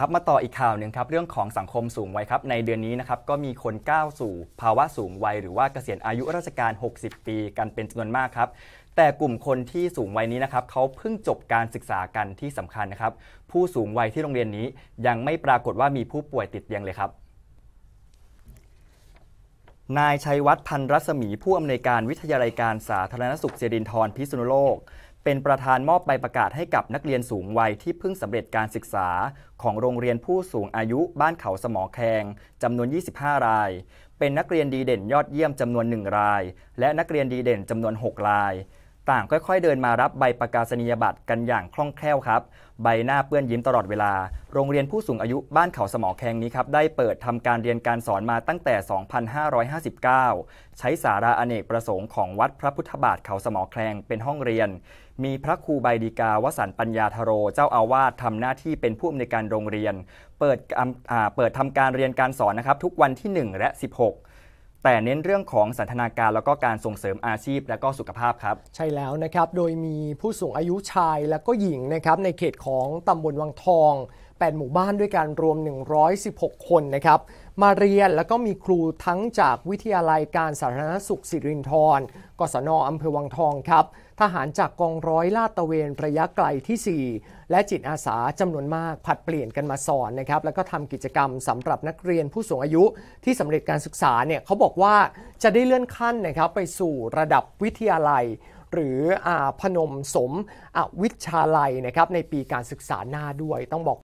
ครับมาต่ออีกข่าวหนึ่งครับเรื่องของสังคมสูงวัยครับในเดือนนี้นะครับก็มีคนก้าวสู่ภาวะสูงวัยหรือว่าเกษียณอายุราชการ 60 ปีกันเป็นจำนวนมากครับ แต่กลุ่มคนที่สูงวัยนี้นะครับเขาเพิ่งจบการศึกษากันที่สำคัญนะครับผู้สูงวัยที่โรงเรียนนี้ยังไม่ปรากฏว่ามีผู้ป่วยติดเตียงเลยครับ นายชัยวัฒน์พันรัศมีผู้อำนวยการวิทยาลัยการสาธารณสุขเสรินทรพิษณุโลกเป็นประธานมอบใบประกาศให้กับนักเรียนสูงวัยที่เพิ่งสำเร็จการศึกษา ของโรงเรียนผู้สูงอายุบ้านเขาสมอแคงจำนวน 25 ราย เป็นนักเรียนดีเด่นยอดเยี่ยมจำนวน 1 ราย และนักเรียนดีเด่นจำนวน 6 รายต่างค่อย ๆเดินมารับใบประกาศนียบัตรกันอย่างคล่องแคล่วครับ ใบหน้าเปื้อนยิ้มตลอดเวลา โรงเรียนผู้สูงอายุบ้านเขาสมอแคงนี้ครับได้เปิดทำการเรียนการสอนมาตั้งแต่ 2559 ใช้สาราอเนกประสงค์ของวัดพระพุทธบาทเขาสมอแคงเป็นห้องเรียน มีพระครูใบดีกาวสันปัญญาธโรเจ้าอาวาสทำหน้าที่เป็นผู้อำนวยการโรงเรียนเปิดเปิดทำการเรียนการสอนนะครับทุกวันที่ 1 และ 16แต่เน้นเรื่องของสันทนาการแล้วก็การส่งเสริมอาชีพและก็สุขภาพครับ ใช่แล้วนะครับ โดยมีผู้สูงอายุชายและก็หญิงนะครับในเขตของตำบลวังทอง8 หมู่บ้านด้วยการรวม 116 คนนะครับ มาเรียนแล้วก็มีครูทั้งจากวิทยาลัยการสาธารณสุขสิรินธรกศนอำเภอวังทองครับทหารจากกองร้อยลาดตระเวนระยะไกลที่ 4 และจิตอาสาจำนวนมากผัดเปลี่ยนกันมาสอนนะครับแล้วก็ทำกิจกรรมสำหรับนักเรียนผู้สูงอายุที่สำเร็จการศึกษาเนี่ยเขาบอกว่าจะได้เลื่อนขั้นนะครับไปสู่ระดับวิทยาลัย หรืออพนมสมอวิชาลัยนะครับในปีการศึกษาหน้าด้วย ต้องบอก